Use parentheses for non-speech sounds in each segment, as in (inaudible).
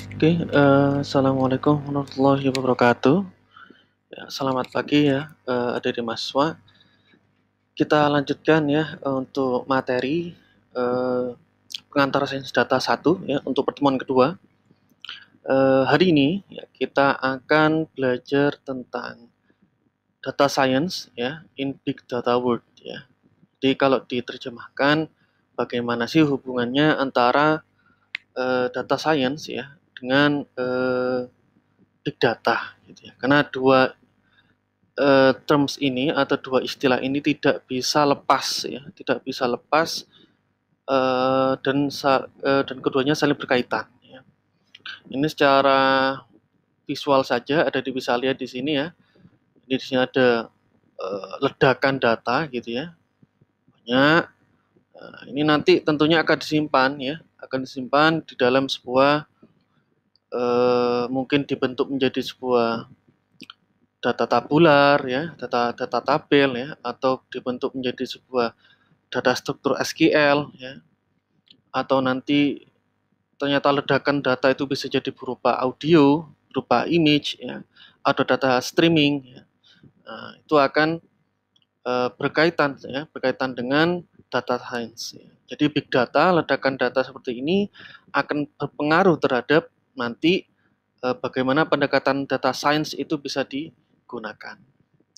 Oke, okay, uh, eh, assalamualaikum warahmatullahi wabarakatuh. Ya, selamat pagi ya, uh, eh, di Maswa. Kita lanjutkan ya eh, untuk materi uh, pengantar sains data satu ya untuk pertemuan kedua. Uh, hari ini ya, kita akan belajar tentang data science ya in big data world ya. Jadi kalau diterjemahkan bagaimana sih hubungannya antara data science ya dengan eh, big data gitu ya. Karena dua eh, terms ini atau dua istilah ini tidak bisa lepas ya, tidak bisa lepas eh, dan uh, dan keduanya saling berkaitan ya. Ini secara visual saja ada di bisa lihat di sini ya. Di sini ada eh, ledakan data gitu ya. Banyak Nah, ini nanti tentunya akan disimpan ya, akan disimpan di dalam sebuah eh, mungkin dibentuk menjadi sebuah data tabular ya, data data tabel ya atau dibentuk menjadi sebuah data struktur SQL ya. Atau nanti ternyata ledakan data itu bisa jadi berupa audio, berupa image ya, atau data streaming ya. Nah, itu akan eh, berkaitan ya, berkaitan dengan data science. Ya. Jadi big data, ledakan data seperti ini akan berpengaruh terhadap nanti eh, bagaimana pendekatan data science itu bisa digunakan.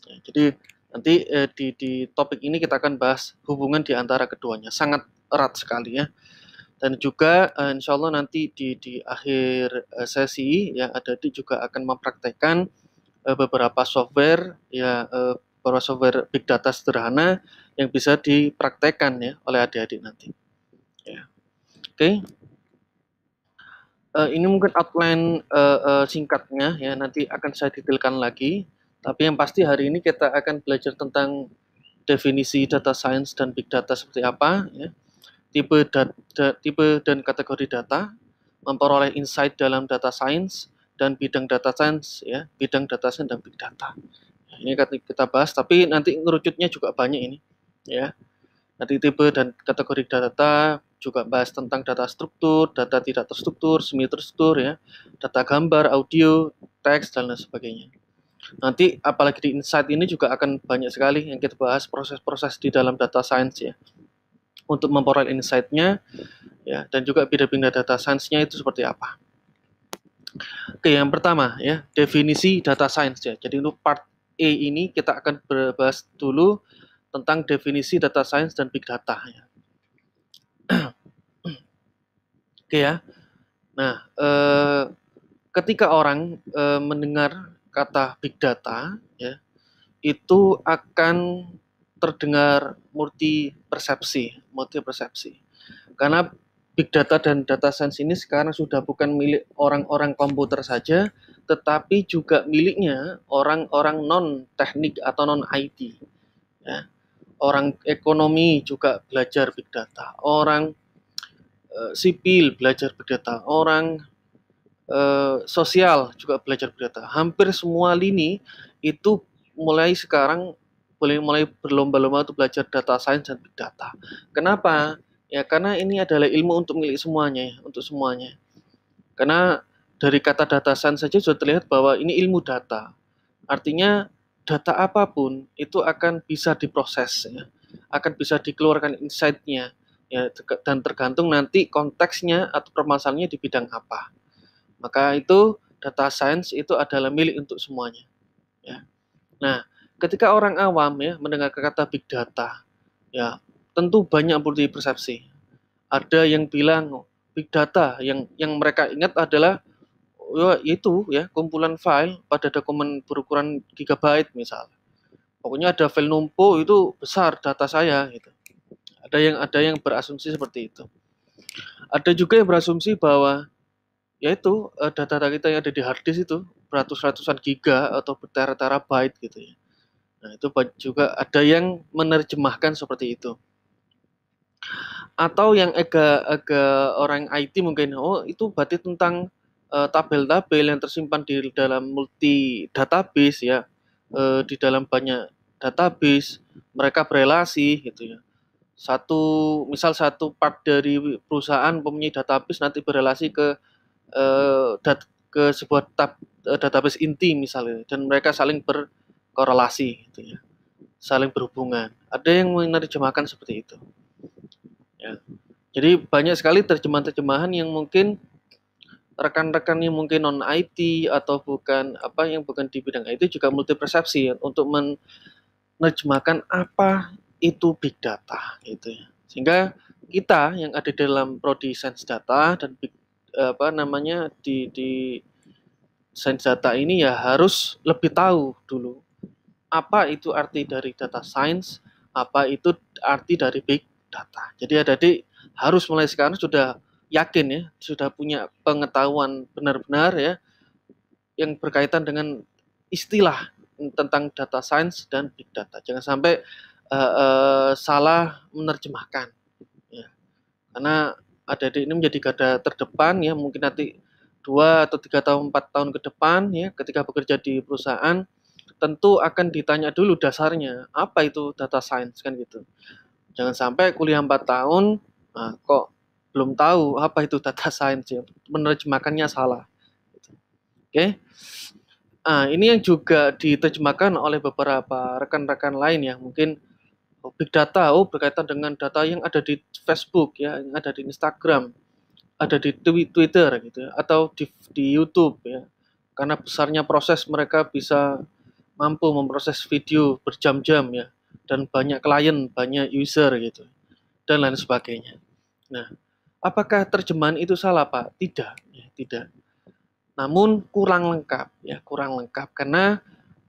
Ya, jadi nanti eh, di, di topik ini kita akan bahas hubungan di antara keduanya, sangat erat sekali ya. Dan juga eh, insya Allah nanti di, di akhir eh, sesi ya ada di juga akan mempraktekkan beberapa software ya eh, beberapa software big data sederhana yang bisa dipraktekkan ya oleh adik-adik nanti. Ya. Oke. Okay uh, ini mungkin outline uh, uh, singkatnya ya nanti akan saya detailkan lagi tapi yang pasti hari ini kita akan belajar tentang definisi data science dan big data seperti apa ya tipe data tipe dan kategori data memperoleh insight dalam data science dan bidang data science ya bidang data science dan big data ini kita bahas tapi nanti ngerucutnya juga banyak ini ya Nanti tipe dan kategori data juga bahas tentang data struktur, data tidak terstruktur, semi terstruktur ya, data gambar, audio, teks dan lain sebagainya. Nanti apalagi di insight ini juga akan banyak sekali yang kita bahas proses-proses di dalam data science ya. Untuk memperoleh insight-nya ya dan juga beda-beda data science-nya itu seperti apa. Oke, yang pertama ya, definisi data science ya. Jadi untuk part E ini kita akan berbahas dulu tentang definisi data science dan big data. Ya. (clears throat) Oke ya. Nah, eh, ketika orang eh, mendengar kata big data, ya, itu akan terdengar multi persepsi, multi persepsi. Karena big data dan data science ini sekarang sudah bukan milik orang-orang komputer saja, tetapi juga miliknya orang-orang non teknik atau non IT. Ya orang ekonomi juga belajar big data, orang uh, sipil belajar big data, orang uh, sosial juga belajar big data. Hampir semua lini itu mulai sekarang boleh mulai berlomba-lomba untuk belajar data science dan big data. Kenapa? Ya karena ini adalah ilmu untuk milik semuanya, untuk semuanya. Karena dari kata data science saja sudah terlihat bahwa ini ilmu data. Artinya data apapun itu akan bisa diproses ya. akan bisa dikeluarkan insight-nya ya dan tergantung nanti konteksnya atau permasalahannya di bidang apa maka itu data science itu adalah milik untuk semuanya ya nah ketika orang awam ya mendengar kata big data ya tentu banyak multi persepsi ada yang bilang oh, big data yang yang mereka ingat adalah ya itu ya kumpulan file pada dokumen berukuran gigabyte misal Pokoknya ada file numpo itu besar data saya gitu. Ada yang ada yang berasumsi seperti itu. Ada juga yang berasumsi bahwa yaitu eh, data-data kita yang ada di hard disk itu beratus-ratusan giga atau bertera-terabyte gitu ya. Nah, itu juga ada yang menerjemahkan seperti itu. Atau yang agak-agak orang IT mungkin, oh itu berarti tentang Eh, tabel-tabel yang tersimpan di dalam multi database ya eh, di dalam banyak database mereka berelasi gitu ya satu misal satu part dari perusahaan mempunyai database nanti berelasi ke eh, ke sebuah tab, database inti misalnya dan mereka saling berkorelasi gitu ya saling berhubungan ada yang menerjemahkan seperti itu ya jadi banyak sekali terjemahan-terjemahan yang mungkin rekan-rekan yang mungkin non IT atau bukan apa yang bukan di bidang IT juga multi persepsi ya, untuk menerjemahkan apa itu big data gitu ya. Sehingga kita yang ada dalam prodi sains data dan big, apa namanya di di sains data ini ya harus lebih tahu dulu apa itu arti dari data science, apa itu arti dari big data. Jadi ada di harus mulai sekarang sudah yakin ya sudah punya pengetahuan benar-benar ya yang berkaitan dengan istilah tentang data science dan big data. Jangan sampai uh, uh, salah menerjemahkan, ya. karena ada di ini menjadi garda terdepan ya mungkin nanti dua atau tiga tahun empat tahun ke depan ya ketika bekerja di perusahaan tentu akan ditanya dulu dasarnya apa itu data science kan gitu. Jangan sampai kuliah empat tahun nah, kok belum tahu apa itu data science ya menerjemahkannya salah oke okay? nah, ini yang juga diterjemahkan oleh beberapa rekan-rekan lain ya mungkin big data oh berkaitan dengan data yang ada di Facebook ya yang ada di Instagram ada di Twitter gitu ya, atau di, di YouTube ya karena besarnya proses mereka bisa mampu memproses video berjam-jam ya dan banyak klien banyak user gitu dan lain sebagainya nah Apakah terjemahan itu salah, Pak? Tidak, ya, tidak. Namun kurang lengkap, ya, kurang lengkap karena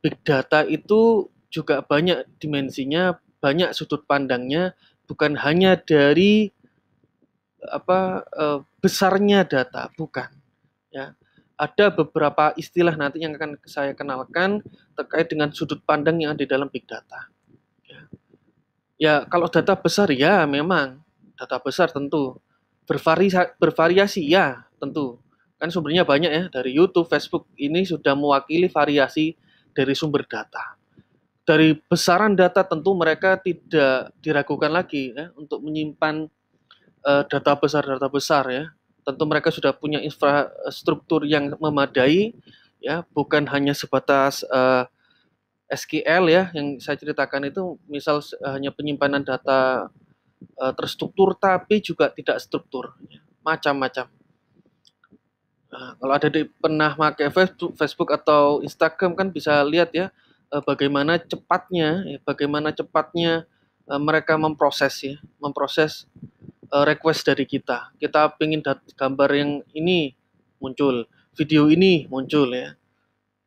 big data itu juga banyak dimensinya, banyak sudut pandangnya, bukan hanya dari apa e, besarnya data, bukan. Ya. Ada beberapa istilah nanti yang akan saya kenalkan terkait dengan sudut pandang yang ada di dalam big data. Ya, ya kalau data besar ya memang data besar tentu bervariasi, bervariasi ya tentu kan sumbernya banyak ya dari YouTube, Facebook ini sudah mewakili variasi dari sumber data. Dari besaran data tentu mereka tidak diragukan lagi ya untuk menyimpan uh, data besar data besar ya. Tentu mereka sudah punya infrastruktur yang memadai ya bukan hanya sebatas uh, eh, SQL ya yang saya ceritakan itu misal eh, hanya penyimpanan data Eh, terstruktur tapi juga tidak struktur macam-macam nah, kalau ada di, pernah pakai Facebook, Facebook atau Instagram kan bisa lihat ya eh, bagaimana cepatnya ya, bagaimana cepatnya eh, mereka memproses ya memproses request dari kita kita ingin gambar yang ini muncul video ini muncul ya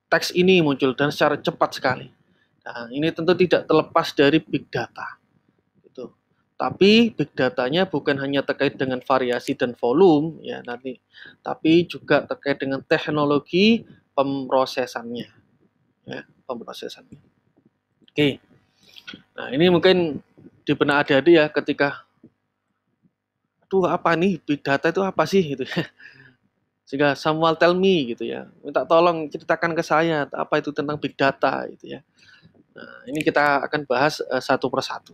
teks ini muncul dan secara cepat sekali. Nah, ini tentu tidak terlepas dari big data. Tapi big datanya bukan hanya terkait dengan variasi dan volume ya nanti, tapi juga terkait dengan teknologi pemrosesannya. Ya, pemrosesannya. Oke. Nah, ini mungkin di benak adik-adik ya ketika tuh apa nih big data itu apa sih gitu ya. Sehingga Samuel tell me gitu ya. Minta tolong ceritakan ke saya apa itu tentang big data gitu ya. Nah, ini kita akan bahas uh, satu persatu.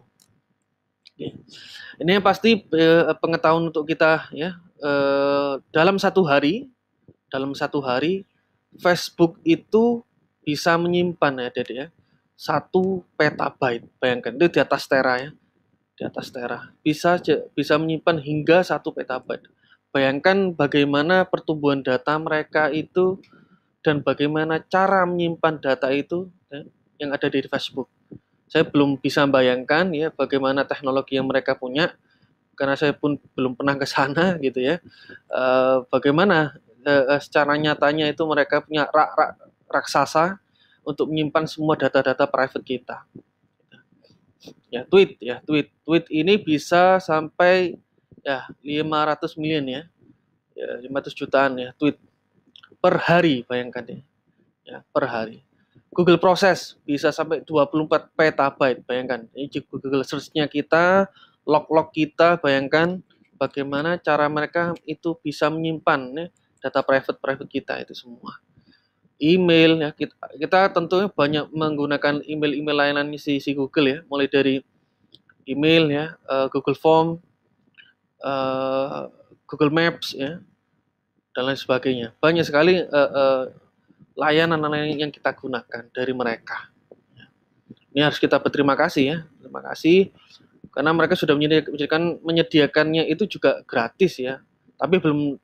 Ini yang pasti eh, pengetahuan untuk kita ya eh, dalam satu hari dalam satu hari Facebook itu bisa menyimpan ya Dede ya satu petabyte bayangkan itu di atas tera ya di atas tera bisa bisa menyimpan hingga satu petabyte bayangkan bagaimana pertumbuhan data mereka itu dan bagaimana cara menyimpan data itu ya, yang ada di Facebook saya belum bisa bayangkan ya bagaimana teknologi yang mereka punya karena saya pun belum pernah ke sana (laughs) gitu ya. E, bagaimana e, secara nyatanya itu mereka punya rak-rak raksasa untuk menyimpan semua data-data private kita. Ya, tweet ya, tweet. Tweet ini bisa sampai ya 500 million ya. ya 500 jutaan ya tweet per hari bayangkan ya. Ya, per hari. Google proses bisa sampai 24 petabyte bayangkan ini Google search-nya kita log-log kita bayangkan bagaimana cara mereka itu bisa menyimpan ya, data private-private kita itu semua email ya kita, kita tentunya banyak menggunakan email-email layanan si, si Google ya mulai dari email ya eh, Google Form eh, Google Maps ya dan lain sebagainya banyak sekali uh, uh, layanan yang kita gunakan dari mereka. Ini harus kita berterima kasih ya, terima kasih karena mereka sudah menyediakan menyediakannya itu juga gratis ya. Tapi belum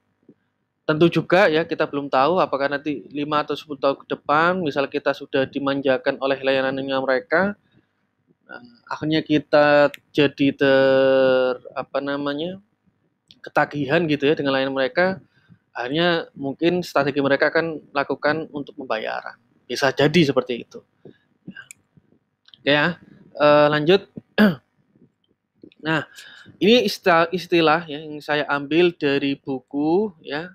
tentu juga ya kita belum tahu apakah nanti 5 atau 10 tahun ke depan misal kita sudah dimanjakan oleh layanannya mereka nah, akhirnya kita jadi ter apa namanya ketagihan gitu ya dengan layanan mereka akhirnya mungkin strategi mereka akan lakukan untuk membayar bisa jadi seperti itu oke ya e, lanjut (clears throat) nah ini istilah, istilah yang saya ambil dari buku ya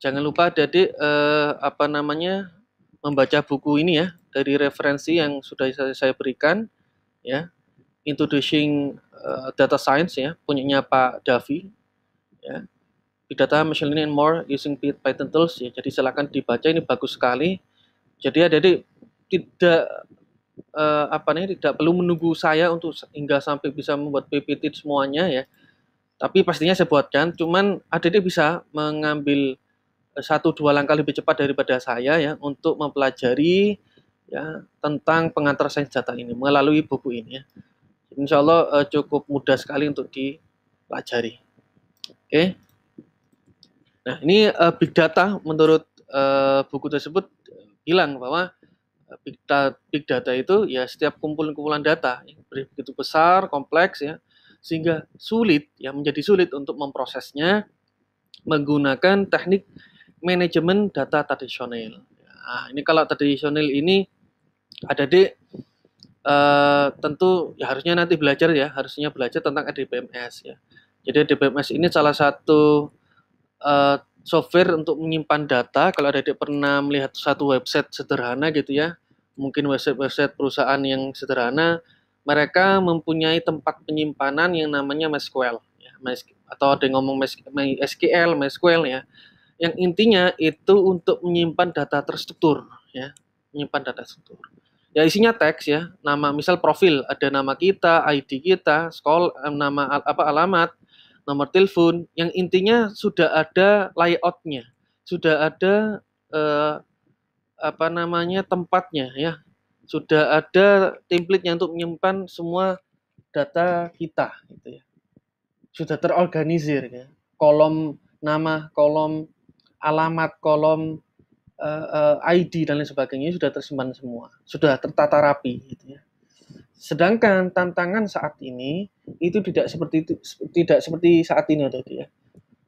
jangan lupa jadi e, eh, apa namanya membaca buku ini ya dari referensi yang sudah saya, saya berikan ya Introducing eh, Data Science ya punyanya Pak Davi big data machine learning and more using Python tools ya jadi silakan dibaca ini bagus sekali jadi ya jadi tidak uh, apa nih tidak perlu menunggu saya untuk hingga sampai bisa membuat PPT semuanya ya tapi pastinya saya buatkan cuman adik-adik bisa mengambil eh, satu dua langkah lebih cepat daripada saya ya untuk mempelajari ya tentang pengantar sains data ini melalui buku ini ya. Insya Allah eh, cukup mudah sekali untuk dipelajari. Oke. Okay. Nah, ini uh, big data menurut uh, buku tersebut bilang bahwa eh, big data, big data itu ya setiap kumpulan-kumpulan data yang begitu besar, kompleks ya, sehingga sulit ya menjadi sulit untuk memprosesnya menggunakan teknik manajemen data tradisional. Nah, ini kalau tradisional ini ada di Uh, tentu ya harusnya nanti belajar ya harusnya belajar tentang ADPMS e ya. Jadi ADPMS e ini salah satu uh, software untuk menyimpan data. Kalau ada adik pernah melihat satu website sederhana gitu ya, mungkin website-website perusahaan yang sederhana, mereka mempunyai tempat penyimpanan yang namanya MySQL, ya, atau ada yang ngomong MySQL, MySQL ya. Yang intinya itu untuk menyimpan data terstruktur, ya, menyimpan data struktur. Ya isinya teks ya, nama misal profil, ada nama kita, ID kita, sekolah, eh, nama apa alamat, nomor telepon yang intinya sudah ada layoutnya sudah ada eh, apa namanya tempatnya ya sudah ada template yang untuk menyimpan semua data kita gitu ya sudah terorganisir ya kolom nama kolom alamat kolom eh, eh, ID dan lain sebagainya sudah tersimpan semua sudah tertata rapi gitu ya Sedangkan tantangan saat ini itu tidak seperti itu, tidak seperti saat ini tadi ya.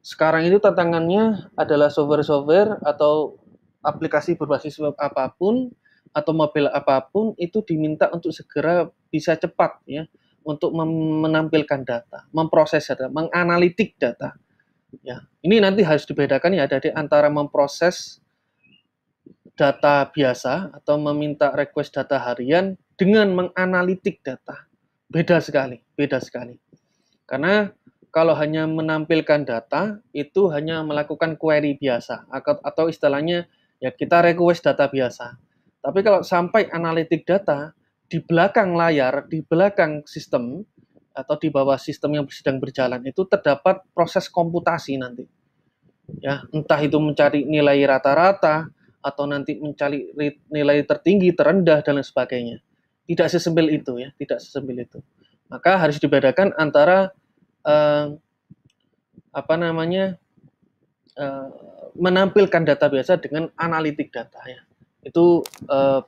Sekarang itu tantangannya adalah software-software atau aplikasi berbasis web apapun atau mobile apapun itu diminta untuk segera bisa cepat ya untuk menampilkan data, memproses data, menganalitik data. Ya, ini nanti harus dibedakan ya dari antara memproses data biasa atau meminta request data harian dengan menganalitik data. Beda sekali, beda sekali. Karena kalau hanya menampilkan data, itu hanya melakukan query biasa atau istilahnya ya kita request data biasa. Tapi kalau sampai analitik data di belakang layar, di belakang sistem atau di bawah sistem yang sedang berjalan itu terdapat proses komputasi nanti. Ya, entah itu mencari nilai rata-rata atau nanti mencari nilai tertinggi, terendah dan lain sebagainya tidak sesimpel itu ya, tidak sesimpel itu. Maka harus dibedakan antara eh, apa namanya eh, menampilkan data biasa dengan analitik data ya. Itu eh,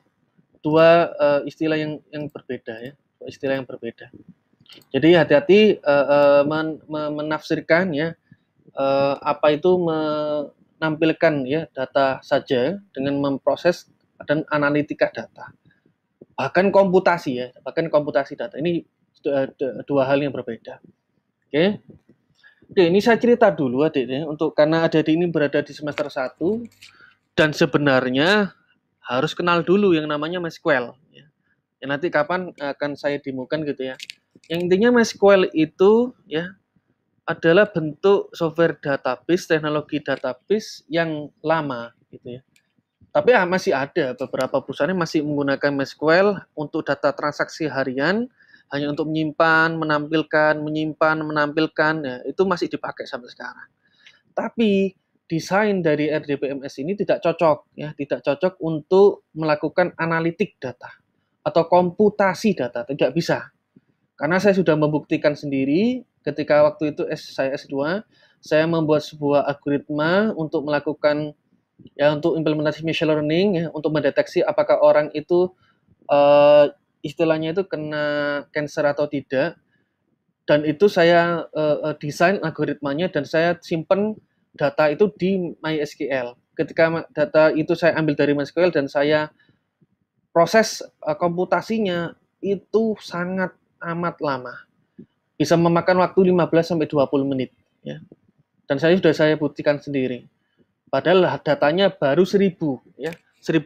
dua eh, istilah yang yang berbeda ya, dua istilah yang berbeda. Jadi hati-hati eh, eh men, men, menafsirkan ya eh, apa itu menampilkan ya data saja dengan memproses dan analitika data bahkan komputasi ya, bahkan komputasi data. Ini eh, dua hal yang berbeda. Oke. Okay. Oke, ini saya cerita dulu Adik ya, untuk karena Adik ini berada di semester 1 dan sebenarnya harus kenal dulu yang namanya MySQL ya. ya nanti kapan akan saya dimukan gitu ya. Yang intinya MySQL itu ya adalah bentuk software database, teknologi database yang lama gitu ya. Tapi ah, masih ada beberapa perusahaan yang masih menggunakan MySQL untuk data transaksi harian hanya untuk menyimpan, menampilkan, menyimpan, menampilkan. Ya, itu masih dipakai sampai sekarang. Tapi desain dari RDBMS ini tidak cocok ya, tidak cocok untuk melakukan analitik data atau komputasi data, tidak bisa. Karena saya sudah membuktikan sendiri ketika waktu itu S, saya S2, saya membuat sebuah algoritma untuk melakukan ya untuk implementasi machine learning ya, untuk mendeteksi apakah orang itu uh, istilahnya itu kena cancer atau tidak dan itu saya uh, desain algoritmanya dan saya simpan data itu di MySQL ketika data itu saya ambil dari MySQL dan saya proses uh, komputasinya itu sangat amat lama bisa memakan waktu 15 sampai 20 menit ya dan saya sudah saya buktikan sendiri Padahal datanya baru seribu ya, 1000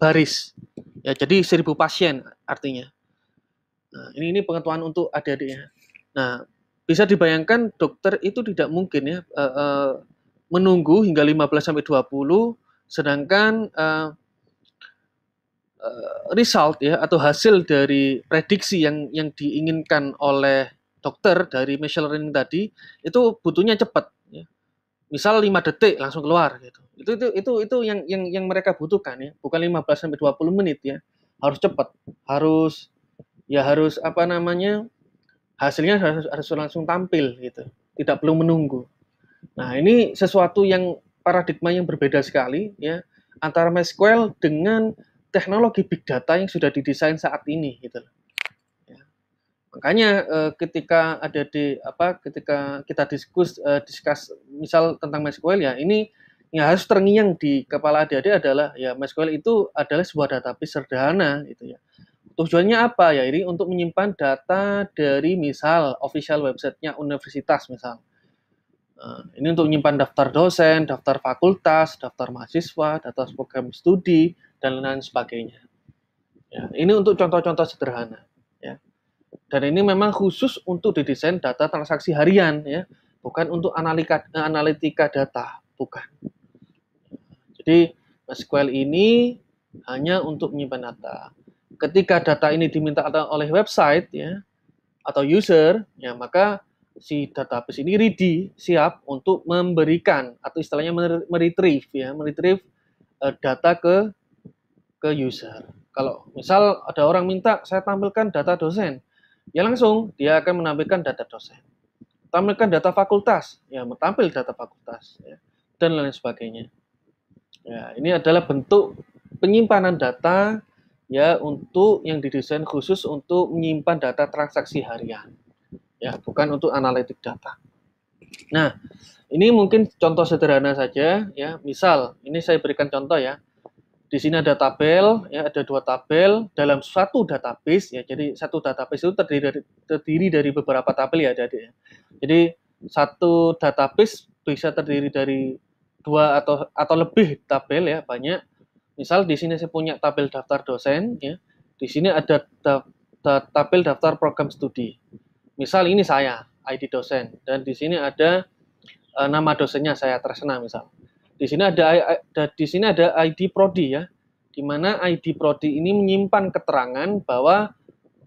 baris. Ya, jadi seribu pasien artinya. Nah, ini ini pengetahuan untuk adik-adiknya. Nah, bisa dibayangkan dokter itu tidak mungkin ya e, e, menunggu hingga 15 sampai 20 sedangkan e, result ya atau hasil dari prediksi yang yang diinginkan oleh dokter dari machine learning tadi itu butuhnya cepat misal 5 detik langsung keluar gitu. Itu itu itu itu yang yang yang mereka butuhkan ya, bukan 15 sampai 20 menit ya. Harus cepat, harus ya harus apa namanya? hasilnya harus harus langsung tampil gitu. Tidak perlu menunggu. Nah, ini sesuatu yang paradigma yang berbeda sekali ya antara MySQL dengan teknologi big data yang sudah didesain saat ini gitu loh. Makanya eh, ketika ada di apa ketika kita diskus eh, diskus misal tentang MySQL ya ini yang harus terngiang di kepala adik-adik adalah ya MySQL itu adalah sebuah database sederhana gitu ya. Tujuannya apa ya? Ini untuk menyimpan data dari misal official websitenya universitas misal. Nah, ini untuk menyimpan daftar dosen, daftar fakultas, daftar mahasiswa, daftar program studi, dan lain sebagainya. Ya, ini untuk contoh-contoh sederhana. Dan ini memang khusus untuk didesain data transaksi harian ya, bukan untuk analitika, eh, analitika data, bukan. Jadi SQL ini hanya untuk menyimpan data. Ketika data ini diminta oleh website ya atau user, ya maka si database ini ready, siap untuk memberikan atau istilahnya meretrieve ya, meretrieve eh, data ke ke user. Kalau misal ada orang minta saya tampilkan data dosen, Ya langsung, dia akan menampilkan data dosen. Tampilkan data fakultas, ya tampil data fakultas, ya, dan lain sebagainya. Ya, ini adalah bentuk penyimpanan data ya untuk yang didesain khusus untuk menyimpan data transaksi harian. Ya, bukan untuk analitik data. Nah, ini mungkin contoh sederhana saja ya. Misal, ini saya berikan contoh ya. Di sini ada tabel, ya ada dua tabel dalam satu database ya. Jadi satu database itu terdiri dari, terdiri dari beberapa tabel ya, adik. Ya. Jadi satu database bisa terdiri dari dua atau atau lebih tabel ya banyak. Misal di sini saya punya tabel daftar dosen ya. Di sini ada da, da, tabel daftar program studi. Misal ini saya ID dosen dan di sini ada e, nama dosennya saya Tresna misal. Di sini ada, ada di sini ada ID prodi ya, di mana ID prodi ini menyimpan keterangan bahwa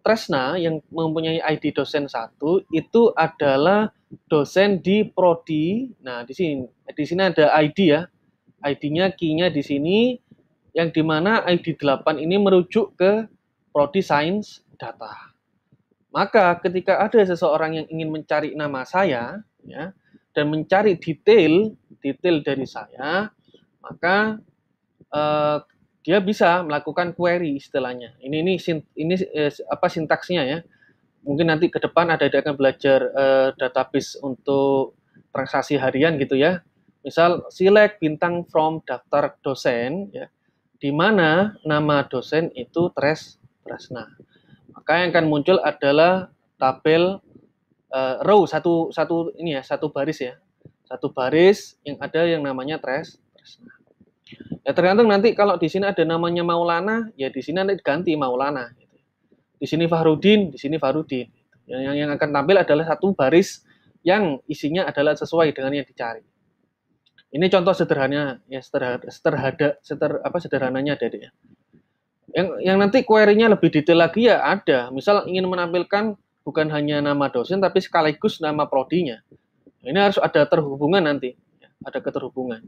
Tresna yang mempunyai ID dosen 1 itu adalah dosen di prodi. Nah, di sini di sini ada ID ya. ID-nya key-nya di sini yang di mana ID 8 ini merujuk ke prodi science data. Maka ketika ada seseorang yang ingin mencari nama saya, ya, dan mencari detail detail dari saya, maka eh, dia bisa melakukan query istilahnya. Ini ini ini eh, apa sintaksnya ya? Mungkin nanti ke depan ada yang akan belajar eh, database untuk transaksi harian gitu ya. Misal select bintang from daftar dosen ya. Di mana nama dosen itu Tres Tresna. Maka yang akan muncul adalah tabel uh, row satu satu ini ya satu baris ya satu baris yang ada yang namanya tres. Ya tergantung nanti kalau di sini ada namanya Maulana, ya di sini nanti diganti Maulana. Gitu. Di sini Fahrudin, di sini Fahrudin. Gitu. Yang, yang yang akan tampil adalah satu baris yang isinya adalah sesuai dengan yang dicari. Ini contoh sederhananya, ya sederhana, sederhana seder, apa sederhananya dari ya. Yang yang nanti query-nya lebih detail lagi ya ada. Misal ingin menampilkan bukan hanya nama dosen tapi sekaligus nama prodinya. Ini harus ada terhubungan nanti, ya, ada keterhubungan.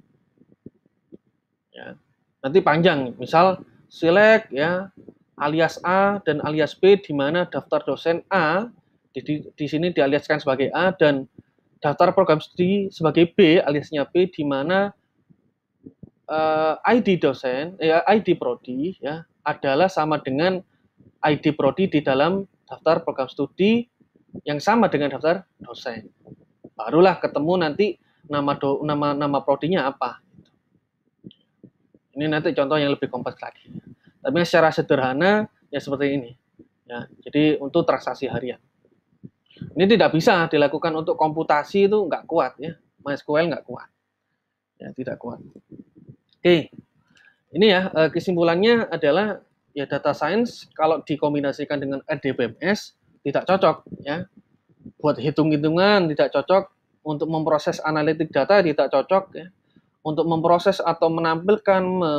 Ya. Nanti panjang, misal silek ya alias A dan alias B di mana daftar dosen A di, di, di sini dialiaskan sebagai A dan daftar program studi sebagai B aliasnya B di mana uh, eh, ID dosen ya ID prodi ya adalah sama dengan ID prodi di dalam daftar program studi yang sama dengan daftar dosen. Barulah ketemu nanti nama do, nama nama prodinya apa. Ini nanti contoh yang lebih kompleks lagi. Tapi secara sederhana ya seperti ini. Ya, jadi untuk transaksi harian. Ini tidak bisa dilakukan untuk komputasi itu nggak kuat ya. MySQL nggak kuat. Ya, tidak kuat. Oke. Ini ya eh, kesimpulannya adalah ya data science kalau dikombinasikan dengan RDBMS tidak cocok ya buat hitung-hitungan tidak cocok untuk memproses analitik data tidak cocok ya untuk memproses atau menampilkan me,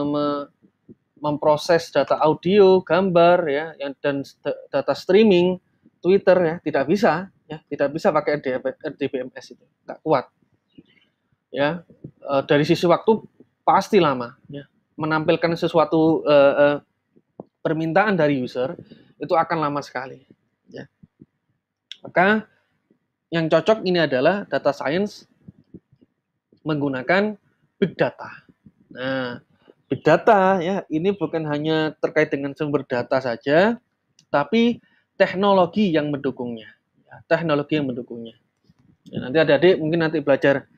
memproses data audio gambar ya yang dan data streaming Twitter ya tidak bisa ya tidak bisa pakai RDBMS itu nggak kuat ya eh, dari sisi waktu pasti lama ya menampilkan sesuatu e, e, permintaan dari user itu akan lama sekali. Ya. Maka yang cocok ini adalah data science menggunakan big data. Nah, big data ya ini bukan hanya terkait dengan sumber data saja, tapi teknologi yang mendukungnya. Ya, teknologi yang mendukungnya. Ya, nanti ada adik mungkin nanti belajar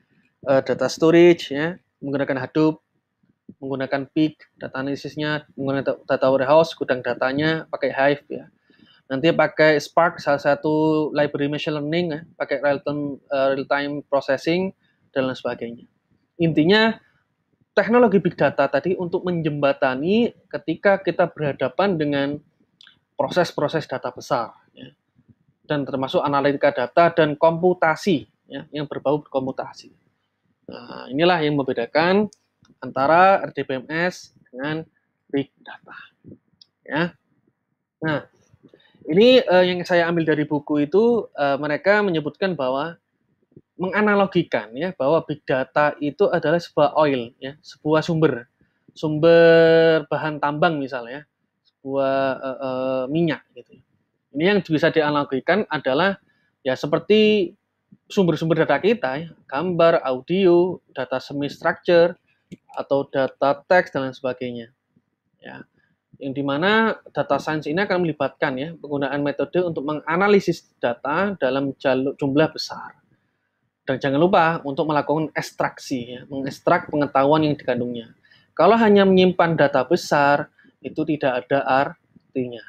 uh, data storage ya menggunakan Hadoop menggunakan Big data analisisnya, menggunakan data warehouse, gudang datanya, pakai Hive ya. Nanti pakai Spark, salah satu library machine learning, ya. pakai real-time uh, eh, real -time processing, dan lain sebagainya. Intinya, teknologi big data tadi untuk menjembatani ketika kita berhadapan dengan proses-proses data besar. Ya. Dan termasuk analitika data dan komputasi, ya, yang berbau komputasi. Nah, inilah yang membedakan antara RDBMS dengan big data. Ya. Nah, ini uh, yang saya ambil dari buku itu uh, mereka menyebutkan bahwa menganalogikan ya bahwa big data itu adalah sebuah oil ya, sebuah sumber sumber bahan tambang misalnya, ya, sebuah uh, uh, minyak gitu. Ini yang bisa dianalogikan adalah ya seperti sumber-sumber data kita, ya, gambar, audio, data semi structure atau data teks dan lain sebagainya. Ya. Yang dimana data science ini akan melibatkan ya penggunaan metode untuk menganalisis data dalam jalur jumlah besar. Dan jangan lupa untuk melakukan ekstraksi, ya, mengekstrak pengetahuan yang dikandungnya. Kalau hanya menyimpan data besar, itu tidak ada artinya.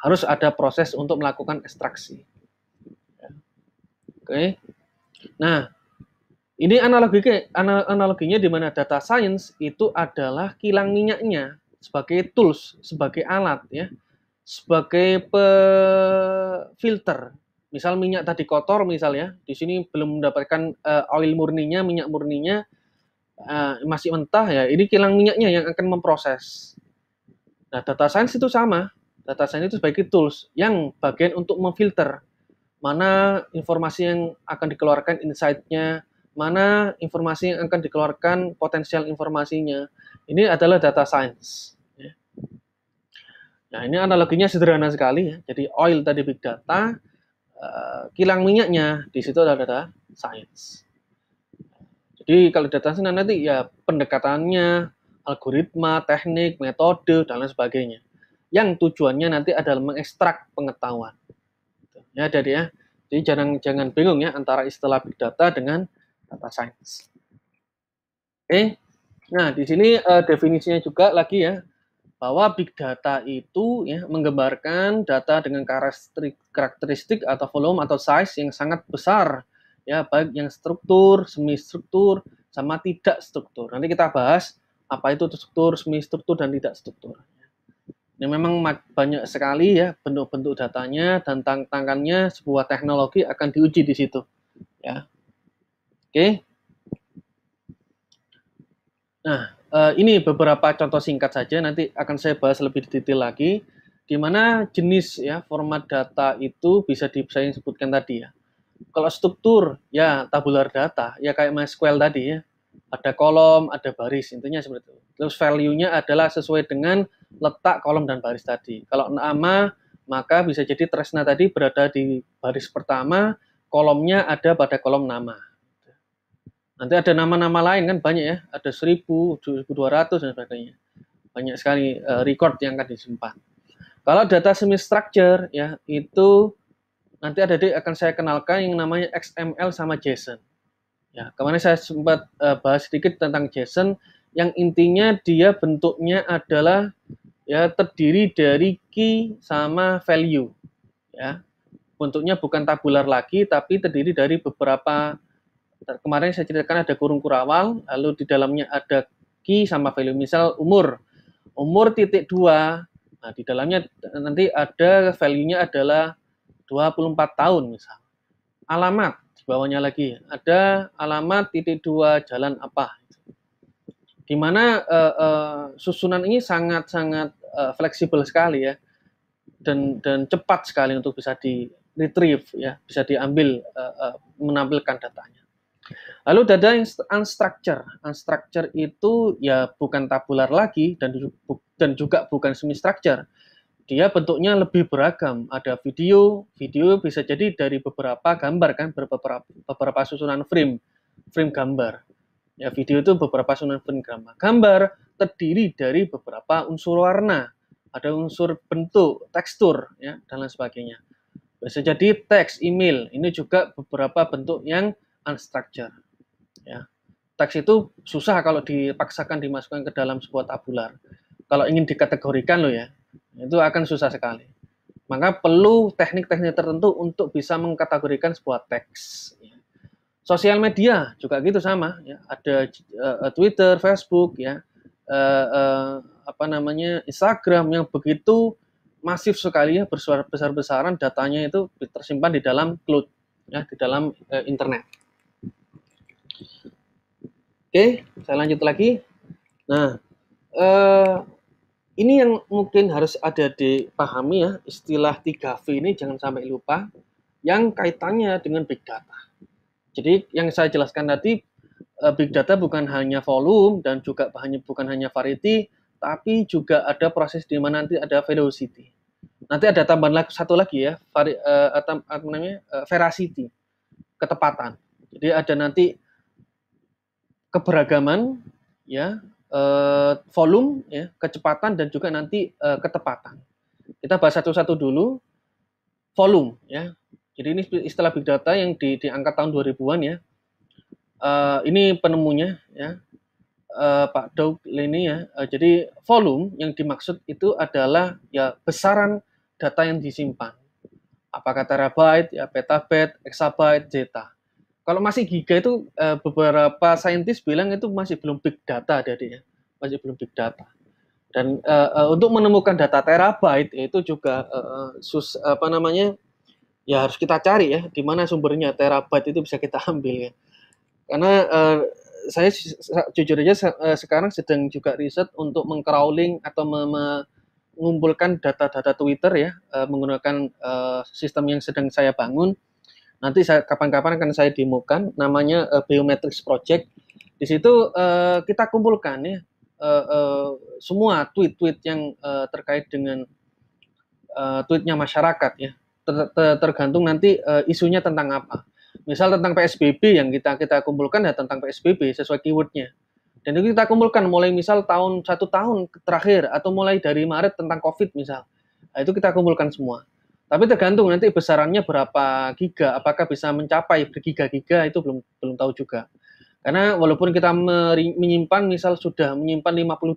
Harus ada proses untuk melakukan ekstraksi. Ya. Oke. Nah, ini analoginya, analoginya di mana data science itu adalah kilang minyaknya sebagai tools, sebagai alat ya, sebagai pe filter. Misal minyak tadi kotor misalnya, di sini belum mendapatkan uh, oil murninya, minyak murninya uh, masih mentah ya. Ini kilang minyaknya yang akan memproses. Nah, data science itu sama. Data science itu sebagai tools yang bagian untuk memfilter mana informasi yang akan dikeluarkan insight-nya, mana informasi yang akan dikeluarkan potensial informasinya. Ini adalah data science. Ya. Nah, ini analoginya sederhana sekali ya. Jadi oil tadi big data, eh, kilang minyaknya di situ ada data science. Jadi kalau data science nanti ya pendekatannya algoritma, teknik, metode dan lain sebagainya. Yang tujuannya nanti adalah mengekstrak pengetahuan. Gitu. Ya, jadi ya. Jadi jangan jangan bingung ya antara istilah big data dengan data science. Oke, okay. nah di sini uh, definisinya juga lagi ya bahwa big data itu ya menggambarkan data dengan karakteristik, karakteristik atau volume atau size yang sangat besar ya baik yang struktur, semi struktur sama tidak struktur. Nanti kita bahas apa itu struktur, semi struktur dan tidak struktur. Ini ya, memang banyak sekali ya bentuk-bentuk datanya dan tantangannya sebuah teknologi akan diuji di situ. Ya, Oke. Nah, eh, ini beberapa contoh singkat saja. Nanti akan saya bahas lebih detail lagi. Di mana jenis ya format data itu bisa saya sebutkan tadi ya. Kalau struktur ya tabular data ya kayak MySQL tadi ya. Ada kolom, ada baris, intinya seperti itu. Terus value-nya adalah sesuai dengan letak kolom dan baris tadi. Kalau nama maka bisa jadi Tresna tadi berada di baris pertama, kolomnya ada pada kolom nama. Nanti ada nama-nama lain kan banyak ya, ada 1000, 1200 dan sebagainya. Banyak sekali uh, record yang akan disimpan. Kalau data semi structure ya itu nanti ada di akan saya kenalkan yang namanya XML sama JSON. Ya, kemarin saya sempat uh, bahas sedikit tentang JSON yang intinya dia bentuknya adalah ya terdiri dari key sama value. Ya. Bentuknya bukan tabular lagi tapi terdiri dari beberapa kemarin saya ceritakan ada kurung kurawal, lalu di dalamnya ada key sama value misal umur. Umur titik 2. Nah, di dalamnya nanti ada value-nya adalah 24 tahun misal. Alamat di bawahnya lagi ada alamat titik 2 jalan apa. Dimana uh, eh, uh, eh, susunan ini sangat-sangat uh, fleksibel sekali ya. Dan dan cepat sekali untuk bisa di retrieve ya, bisa diambil uh, uh, menampilkan datanya. Lalu data unstructured. Unstructured itu ya bukan tabular lagi dan dan juga bukan semi structure. Dia bentuknya lebih beragam. Ada video, video bisa jadi dari beberapa gambar kan, beberapa beberapa susunan frame, frame gambar. Ya video itu beberapa susunan frame gambar. Gambar terdiri dari beberapa unsur warna, ada unsur bentuk, tekstur, ya dan lain sebagainya. Bisa jadi teks, email. Ini juga beberapa bentuk yang unstructured. Ya. Teks itu susah kalau dipaksakan dimasukkan ke dalam sebuah tabular. Kalau ingin dikategorikan loh ya, itu akan susah sekali. Maka perlu teknik-teknik tertentu untuk bisa mengkategorikan sebuah teks. Ya. Sosial media juga gitu sama, ya. ada uh, Twitter, Facebook, ya, uh, uh, apa namanya Instagram yang begitu masif sekali ya bersuara besar-besaran datanya itu tersimpan di dalam cloud ya di dalam internet. Oke, saya lanjut lagi. Nah, eh, ini yang mungkin harus ada dipahami ya, istilah 3V ini jangan sampai lupa, yang kaitannya dengan big data. Jadi yang saya jelaskan tadi, eh, big data bukan hanya volume dan juga bukan hanya variety, tapi juga ada proses di mana nanti ada velocity. Nanti ada tambahan lagi, satu lagi ya, vari, eh, tam, namanya, eh, veracity, ketepatan. Jadi ada nanti keberagaman ya eh, volume ya kecepatan dan juga nanti eh, ketepatan kita bahas satu-satu dulu volume ya jadi ini istilah big data yang di, diangkat tahun 2000-an ya eh, ini penemunya ya eh, Pak Doug Lini ya eh, jadi volume yang dimaksud itu adalah ya besaran data yang disimpan apakah terabyte ya petabyte exabyte zeta kalau masih giga itu uh, beberapa saintis bilang itu masih belum big data ya masih belum big data dan uh, uh, untuk menemukan data terabyte itu juga uh, sus apa namanya ya harus kita cari ya di mana sumbernya terabyte itu bisa kita (laughs) ambil ya karena uh, saya jujur aja sekarang sedang juga riset untuk mengcrawling atau mengumpulkan data-data Twitter ya menggunakan sistem yang sedang saya bangun Nanti kapan-kapan akan saya demokan namanya uh, Biometrics Project. Di situ uh, kita kumpulkan ya uh, uh, semua tweet-tweet yang uh, terkait dengan uh, tweetnya masyarakat ya. Ter ter tergantung nanti uh, isunya tentang apa. Misal tentang PSBB yang kita kita kumpulkan ya tentang PSBB sesuai keywordnya dan itu kita kumpulkan mulai misal tahun satu tahun terakhir atau mulai dari Maret tentang COVID misal nah, itu kita kumpulkan semua tapi tergantung nanti besarannya berapa giga, apakah bisa mencapai bergiga-giga itu belum belum tahu juga. Karena walaupun kita menyimpan misal sudah menyimpan 52.000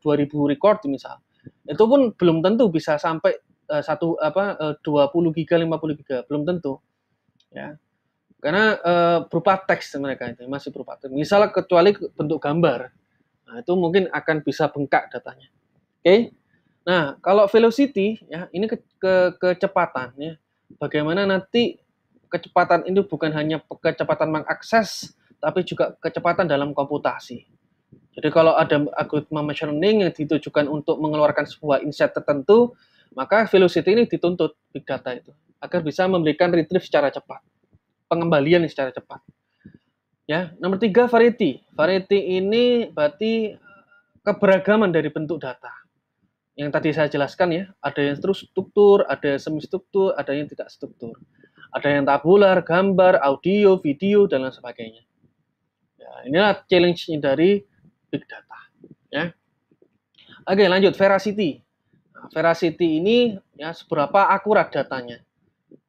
record misal, itu pun belum tentu bisa sampai uh, satu apa eh, uh, 20 giga, 50 giga, belum tentu. Ya. Karena uh, berupa teks mereka itu masih berupa teks. Misal kecuali bentuk gambar. Nah, itu mungkin akan bisa bengkak datanya. Oke. Okay? Nah, kalau velocity ya ini ke, ke kecepatan ya. Bagaimana nanti kecepatan itu bukan hanya kecepatan mengakses tapi juga kecepatan dalam komputasi. Jadi kalau ada algoritma machine learning yang ditujukan untuk mengeluarkan sebuah insight tertentu, maka velocity ini dituntut big data itu agar bisa memberikan retrieve secara cepat, pengembalian secara cepat. Ya, nomor tiga variety. Variety ini berarti keberagaman dari bentuk data yang tadi saya jelaskan ya, ada yang terus struktur, ada yang semi-struktur, ada yang tidak struktur. Ada yang tabular, gambar, audio, video, dan lain sebagainya. Ya, inilah challenge dari big data. Ya. Oke, lanjut, veracity. Nah, veracity ini ya seberapa akurat datanya.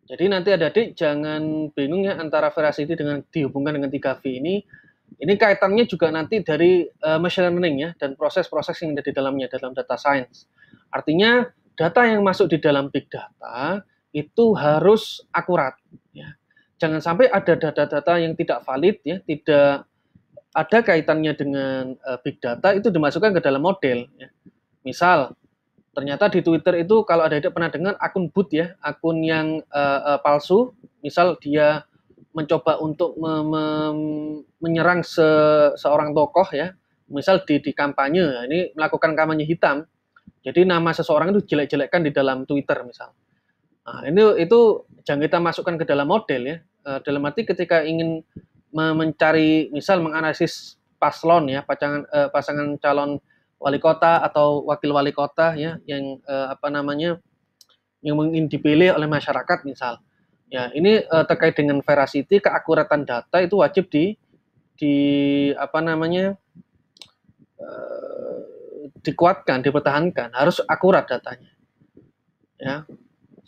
Jadi nanti ada adik jangan bingung ya antara veracity dengan dihubungkan dengan 3V ini. Ini kaitannya juga nanti dari uh, machine learning ya dan proses-proses yang ada di dalamnya dalam data science Artinya data yang masuk di dalam big data itu harus akurat. Ya. Jangan sampai ada data-data yang tidak valid, ya, tidak ada kaitannya dengan uh, big data itu dimasukkan ke dalam model. Ya. Misal, ternyata di Twitter itu kalau ada tidak pernah dengar akun boot ya, akun yang uh, uh, palsu. Misal dia mencoba untuk me me menyerang se seorang tokoh ya, misal di di kampanye, ini melakukan kampanye hitam jadi nama seseorang itu jelek-jelekkan di dalam Twitter misal. Nah, ini itu jangan kita masukkan ke dalam model ya. Eh, dalam arti ketika ingin mencari misal menganalisis paslon ya pasangan eh, pasangan calon wali kota atau wakil wali kota ya yang eh, apa namanya yang ingin dipilih oleh masyarakat misal ya ini terkait dengan veracity keakuratan data itu wajib di di apa namanya dikuatkan, dipertahankan, harus akurat datanya. Ya.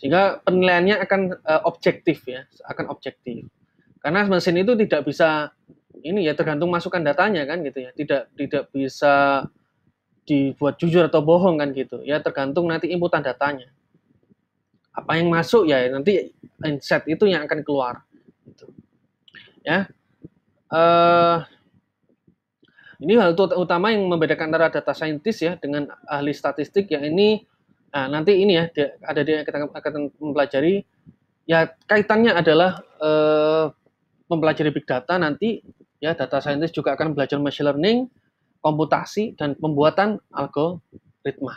Sehingga penilaiannya akan uh, objektif ya, akan objektif. Karena mesin itu tidak bisa ini ya tergantung masukan datanya kan gitu ya. Tidak tidak bisa dibuat jujur atau bohong kan gitu. Ya tergantung nanti inputan datanya. Apa yang masuk ya nanti insight itu yang akan keluar gitu. Ya. Eh uh, ini hal utama yang membedakan antara data saintis ya dengan ahli statistik Yang ini nah, nanti ini ya ada di kita akan mempelajari ya kaitannya adalah eh, mempelajari big data nanti ya data saintis juga akan belajar machine learning, komputasi dan pembuatan algoritma.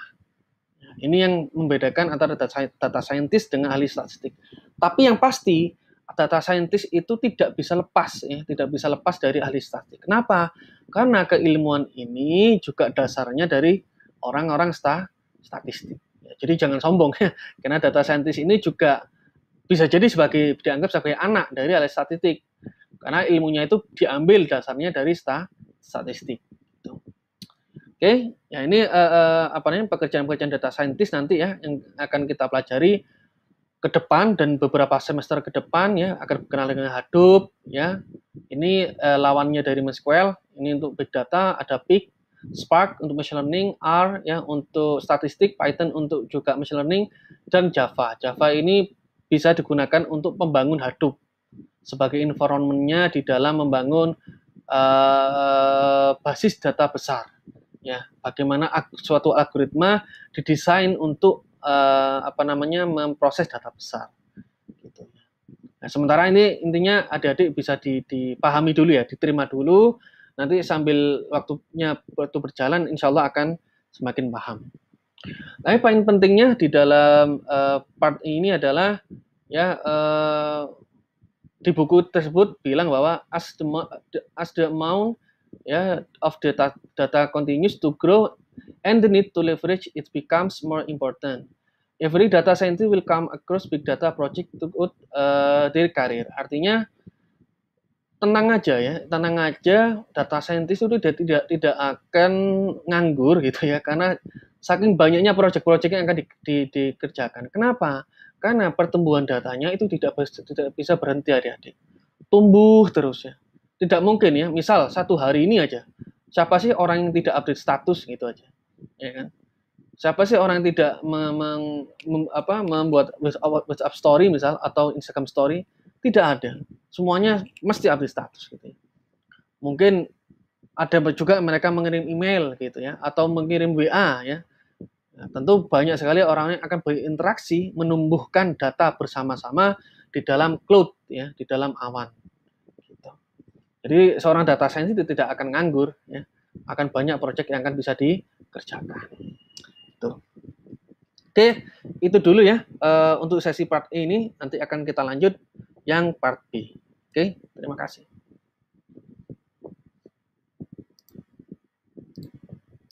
Nah, ini yang membedakan antara data saintis dengan ahli statistik. Tapi yang pasti data scientist itu tidak bisa lepas ya, tidak bisa lepas dari ahli statistik. Kenapa? Karena keilmuan ini juga dasarnya dari orang-orang sta, statistik. Ya, jadi jangan sombong ya, (laughs) karena data scientist ini juga bisa jadi sebagai dianggap sebagai anak dari ahli statistik. Karena ilmunya itu diambil dasarnya dari sta, statistik. Oke, gitu. Oke, ya ini uh, uh, apa namanya pekerjaan-pekerjaan data scientist nanti ya yang akan kita pelajari ke depan dan beberapa semester ke depan ya agar berkenalan dengan Hadoop ya. Ini eh, lawannya dari MySQL, ini untuk big data ada big Spark untuk machine learning, R ya untuk statistik, Python untuk juga machine learning dan Java. Java ini bisa digunakan untuk membangun Hadoop sebagai environmentnya di dalam membangun eh, basis data besar ya. Bagaimana suatu algoritma didesain untuk uh, apa namanya memproses data besar. Gitu. Nah, sementara ini intinya adik-adik bisa dipahami dulu ya, diterima dulu. Nanti sambil waktunya waktu berjalan, insya Allah akan semakin paham. Tapi paling pentingnya di dalam uh, part ini adalah ya uh, di buku tersebut bilang bahwa as the, as the amount ya of data data continues to grow and the need to leverage it becomes more important. Every data scientist will come across big data project to good uh, their career. Artinya tenang aja ya, tenang aja data scientist itu tidak tidak, tidak akan nganggur gitu ya karena saking banyaknya project project yang akan di, di, dikerjakan. Kenapa? Karena pertumbuhan datanya itu tidak tidak bisa berhenti hari adik Tumbuh terus ya. Tidak mungkin ya, misal satu hari ini aja siapa sih orang yang tidak update status gitu aja ya kan siapa sih orang yang tidak mem, mem, apa, membuat WhatsApp story misal atau Instagram story tidak ada semuanya mesti update status gitu ya. mungkin ada juga mereka mengirim email gitu ya atau mengirim WA ya nah, tentu banyak sekali orang yang akan berinteraksi menumbuhkan data bersama-sama di dalam cloud ya di dalam awan jadi seorang data scientist itu tidak akan nganggur, ya. akan banyak proyek yang akan bisa dikerjakan. Itu. Oke, itu dulu ya e, untuk sesi part A ini. Nanti akan kita lanjut yang part B. Oke, terima kasih.